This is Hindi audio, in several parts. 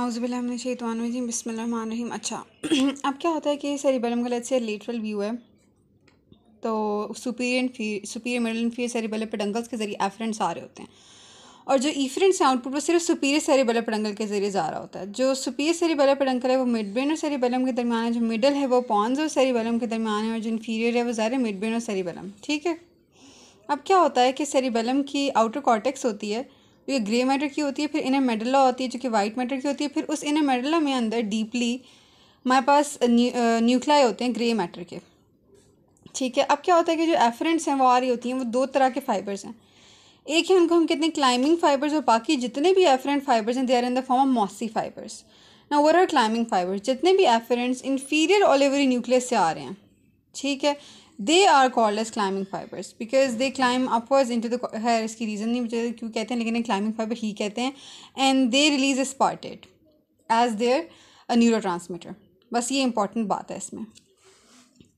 आउज़बिल्लाम बसमीम अच्छा अब क्या होता है कि सरीबलम गलत से लेटरल व्यू है तो सुपीरियर फी superior middle cerebellar peduncles के ज़रिए एफरेंट्स आ रहे होते हैं और जो ईफरेंट्स हैं आउटपुट वो सिर्फ सुपीरियर सेरिबलम पेडंगल के ज़रिए जा रहा होता है जो सुपीरियर बल्ब पेडंगल है वो मिड ब्रेन और सरीबलम के दरमियान है जो मिडल है वो पॉन्स और सरीबलम के दरमियान है और जो इन्फीरियर है वो ज़्यादा मिड ब्रेन और बलम ठीक है अब क्या होता है कि सेरिबलम की आउटर कॉटेक्स होती है तो ये ग्रे मैटर की होती है फिर इनर मेडला होती है जो कि वाइट मैटर की होती है फिर उस इनर मेडला में अंदर डीपली हमारे पास न्यूक्लाई होते हैं ग्रे मैटर के ठीक है अब क्या होता है कि जो एफरेंट्स हैं वो आ रही होती हैं वो दो तरह के फाइबर्स हैं एक है उनको हम कहते हैं क्लाइंबिंग फाइबर्स और बाकी जितने भी एफरेंट फाइबर्स हैं they are in the form of mossy fibres ना वर आर क्लाइंबिंग फाइबर्स जितने भी एफरेंट्स इन्फीरियर ऑलिवरी न्यूक्लियस से आ रहे हैं ठीक है they are called as climbing fibres because they climb upwards into the इसकी रीज़न नहीं मुझे क्यों कहते हैं लेकिन क्लाइंबिंग फाइबर ही कहते हैं and they release aspartate as their a neurotransmitter बस ये इंपॉर्टेंट बात है इसमें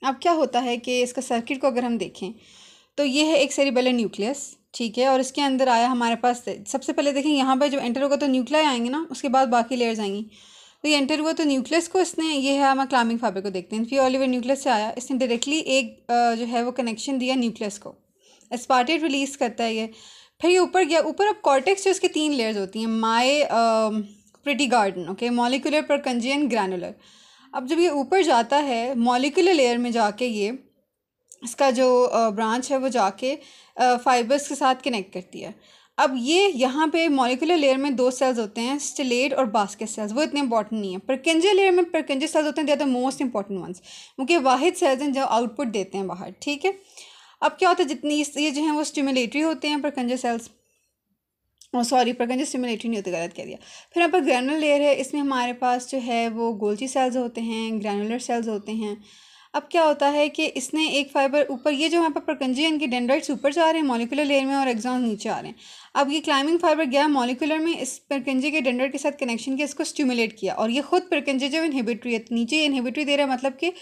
अब क्या होता है कि इसका सर्किट को अगर हम देखें तो ये है एक सेरिबेलर न्यूक्लियस ठीक है और इसके अंदर आया हमारे पास सबसे पहले देखें यहाँ पर जब एंटर होगा तो न्यूक्लिया आएंगे ना उसके बाद बाकी लेयर्स आएंगी तो ये एंटर हुआ तो न्यूक्लियस को इसने ये है हम क्लामिंग फाइबर को देखते हैं फिर ऑलिवर न्यूक्लियस से आया इसने डायरेक्टली एक जो है वो कनेक्शन दिया न्यूक्लियस को एस्पार्टेट रिलीज़ करता है ये फिर ये ऊपर गया ऊपर अब कॉर्टेक्स जो इसके तीन लेयर्स होती हैं my pretty garden okay molecular कंजियन ग्रैनुलर अब जब ये ऊपर जाता है मॉलिकुलर लेयर में जाके ये इसका जो ब्रांच है वो जाके फाइबर्स के साथ कनेक्ट करती है अब ये यहाँ पे मॉलिकुलर लेयर में दो सेल्स होते हैं स्टिलेट और बास्केट सेल्स वो इतने इंपॉर्टेंट नहीं है परकेंजे लेयर में परकेंजे सेल्स होते हैं they are the most important ones क्योंकि वाहिद सेल्स हैं जो आउटपुट देते हैं बाहर ठीक है अब क्या होता है जितनी ये जो है वो स्टिमुलेटरी होते हैं परकंजे सेल्स और सॉरी प्रगंज स्टिमुलेटरी नहीं होती गलत कह दिया फिर यहाँ पर ग्रैनुलर लेयर है इसमें हमारे पास जो है वो गोल्ची सेल्स होते हैं ग्रैनुलर सेल्स होते हैं अब क्या होता है कि इसने एक फाइबर ऊपर ये जो यहाँ पर प्रकंजी है इनके डेंड्राइट्स ऊपर से आ रहे हैं मॉलिकुलर लेयर में और एग्जॉन नीचे आ रहे हैं अब ये क्लाइंबिंग फाइबर गया मॉलिकुलर में इस प्रकंजी के डेंड्राइट के साथ कनेक्शन किया इसको स्टिमुलेट किया और ये खुद प्रकंजी जब इनहिबिटरी है नीचे इनहिबिटरी दे रहा है मतलब कि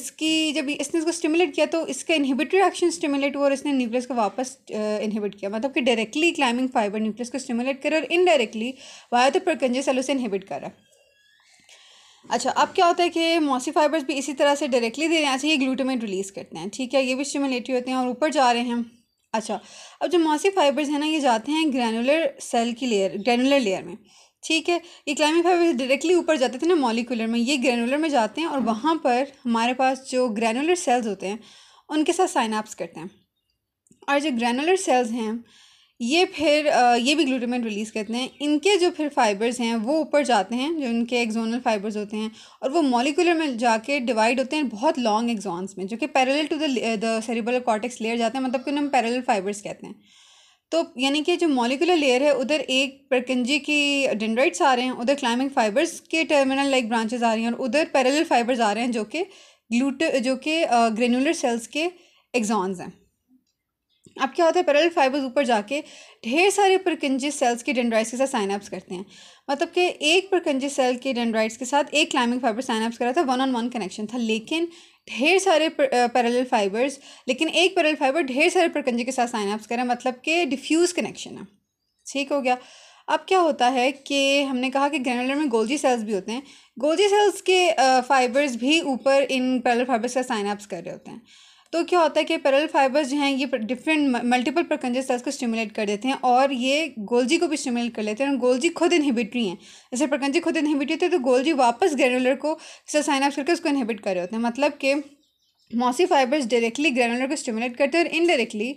इसकी जब इसने इसको स्टिमुलेट किया तो इसका इनहिबिटरी एक्शन स्टिमुलेट हुआ और इसने न्यूक्लियस को वापस इनहिबिट किया मतलब कि डायरेक्टली क्लाइंबिंग फाइबर न्यूक्लियस को स्टिमुलेट करे और इनडायरेक्टली वाया तो प्रकंजी सेलो से इनहिबिट करा अच्छा अब क्या होता है कि मौसी फाइबर्स भी इसी तरह से डायरेक्टली दे रहे हैं अच्छा ये ग्लूटामेट रिलीज़ करते हैं ठीक है ये भी स्टिमुलेटरी होते हैं और ऊपर जा रहे हैं अच्छा अब जो मौसी फाइबर्स हैं ना ये जाते हैं ग्रैनुलर सेल की लेयर ग्रैनुलर लेयर में ठीक है ये क्लाइमिंग फाइबर्स डायरेक्टली ऊपर जाते थे ना मॉलिकुलर में ये ग्रैनुलर में जाते हैं और वहाँ पर हमारे पास जो ग्रैनुलर सेल्स होते हैं उनके साथ साइनाप्स करते हैं और जो ग्रैनुलर सेल्स हैं ये फिर ये भी ग्लूटामेट रिलीज़ करते हैं इनके जो फिर फाइबर्स हैं वो ऊपर जाते हैं जो इनके एक्जोनल फाइबर्स होते हैं और वो मॉलिकुलर में जाके डिवाइड होते हैं बहुत लॉन्ग एग्जॉन्स में जो कि parallel to the cerebellar cortex cortex layer जाते हैं मतलब कि उन्हें हम पैरल फाइबर्स कहते हैं तो यानी कि जो मॉलिकुलर लेयर है उधर एक प्रकंजी की डेंड्राइट्स आ रहे हैं उधर क्लाइमिंग फाइबर्स के टर्मिनल लाइक ब्रांचेज आ रही हैं और उधर पैरल फाइबर्स आ रहे हैं जो कि ग्लूट जो कि ग्रेनुलर सेल्स के एग्जॉन्स हैं अब क्या होता है पैरल फाइबर्स ऊपर जाके ढेर सारे प्रकंजित सेल्स की डेंड्राइट्स के साथ साइनअप्स करते हैं मतलब कि एक प्रकंजित सेल के डेंड्राइट्स के साथ एक क्लाइमिंग फाइबर साइनअप्स करा था वन ऑन वन कनेक्शन था लेकिन ढेर सारे पैरल फाइबर्स लेकिन एक पैरल फाइबर ढेर सारे प्रकंजे के साथ साइनअप्स करें मतलब कि डिफ्यूज़ कनेक्शन है ठीक हो गया अब क्या होता है कि हमने कहा कि ग्रेनुलर में गोल्जी सेल्स भी होते हैं गोल्जी सेल्स के फाइबर्स भी ऊपर इन पैरल फाइबर्स का साइनअप्स कर रहे होते हैं तो क्या होता है कि पैरल फाइबर्स जो हैं ये डिफरेंट मल्टीपल प्रकंजे सेल्स को स्टिमुलेट कर देते हैं और ये गोल्जी को भी स्टिमुलेट कर लेते हैं और गोल्जी खुद इनहिबिटरी हैं जैसे प्रकंजे खुद इनहिबिटरी होते हैं तो गोल्जी वापस ग्रेनुलर को साइन अप करके उसको इनहिबिट कर रहे होते हैं मतलब कि मौसी फाइबर्स डायरेक्टली ग्रेनुलर को स्टिमुलेट करते हैं और indirectly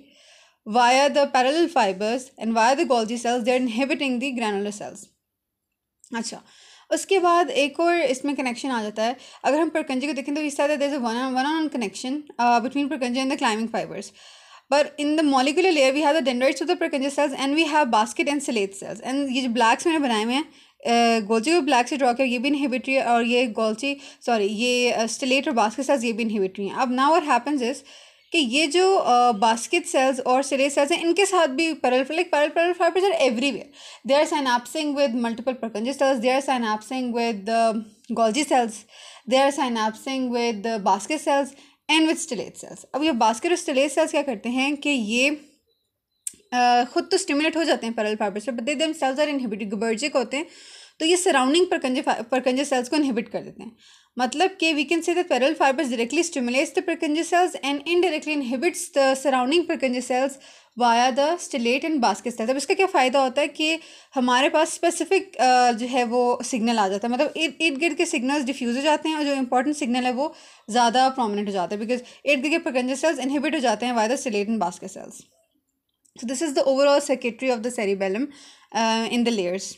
the parallel fibres and via the Golgi cells they are inhibiting the granular cells अच्छा उसके बाद एक और इसमें कनेक्शन आ जाता है अगर हम प्रकंजी को देखें तो इस तरह there one one on connection between Purkinje and the climbing fibres but in the molecular layer we have the dendrites of the Purkinje cells and we have basket and stellate cells and ये जो ब्लैक्स मैंने बनाए हुए हैं गोल्ची और ब्लैक से ड्रॉ किया ये भी इनहिबिटरी और ये गोल्ची सॉरी ये स्टिलेट uh, और बास्केट सेल्स ये भी इनहिबिटरी हैं अब नाउ व्हाट हैपेंस इज़ कि ये जो बास्केट सेल्स और सिरे सेल्स हैं इनके साथ भी parallel parallel fibres are everywhere they are synapsing with multiple Purkinje cells they are synapsing with Golgi cells they are synapsing with basket cells and with stellate cells अब ये बास्केट और स्टिलेट सेल्स क्या करते हैं कि ये खुद तो स्टिमुलेट हो जाते हैं पैरल फाइबर्स पर they them cells are inhibited GABAergic होते हैं तो ये सराउंडिंग परकंजे परकंजे सेल्स को इनहिबिट कर देते हैं मतलब कि we can see the parallel fibres directly stimulates the Purkinje cells and indirectly inhibits the surrounding Purkinje cells via the stellate and basket cells अब इसका क्या फ़ायदा होता है कि हमारे पास स्पेसिफिक जो है वो सिग्नल आ जाता है मतलब इर्द गिर्द के सिग्नल्स डिफ्यूज हो जाते हैं और जो इंपॉर्टेंट सिग्नल है वो ज़्यादा प्रोमिनेंट हो जाता है बिकॉज इर्द गिर्द के प्रकंज सेल्स इनहिबिट हो जाते हैं via the stellate and basket cells so this is the overall circuitry of the cerebellum in the layers